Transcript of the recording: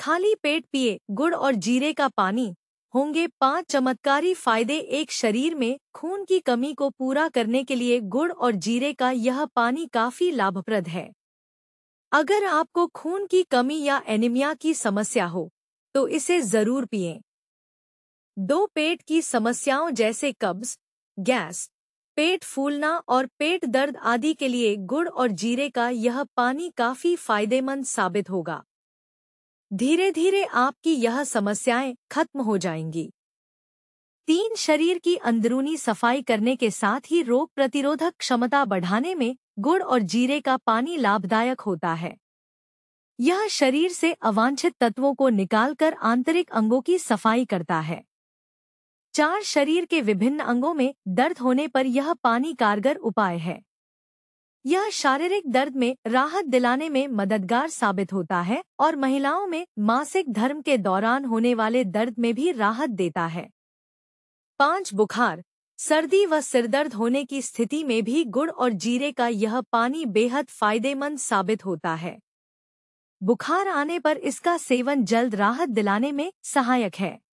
खाली पेट पिए गुड़ और जीरे का पानी होंगे पांच चमत्कारी फायदे एक शरीर में खून की कमी को पूरा करने के लिए गुड़ और जीरे का यह पानी काफी लाभप्रद है अगर आपको खून की कमी या एनीमिया की समस्या हो तो इसे जरूर पिए दो पेट की समस्याओं जैसे कब्ज गैस पेट फूलना और पेट दर्द आदि के लिए गुड़ और जीरे का यह पानी काफी फायदेमंद साबित होगा धीरे धीरे आपकी यह समस्याएं खत्म हो जाएंगी तीन शरीर की अंदरूनी सफाई करने के साथ ही रोग प्रतिरोधक क्षमता बढ़ाने में गुड़ और जीरे का पानी लाभदायक होता है यह शरीर से अवांछित तत्वों को निकालकर आंतरिक अंगों की सफाई करता है चार शरीर के विभिन्न अंगों में दर्द होने पर यह पानी कारगर उपाय है यह शारीरिक दर्द में राहत दिलाने में मददगार साबित होता है और महिलाओं में मासिक धर्म के दौरान होने वाले दर्द में भी राहत देता है पांच बुखार सर्दी व सिरदर्द होने की स्थिति में भी गुड़ और जीरे का यह पानी बेहद फायदेमंद साबित होता है बुखार आने पर इसका सेवन जल्द राहत दिलाने में सहायक है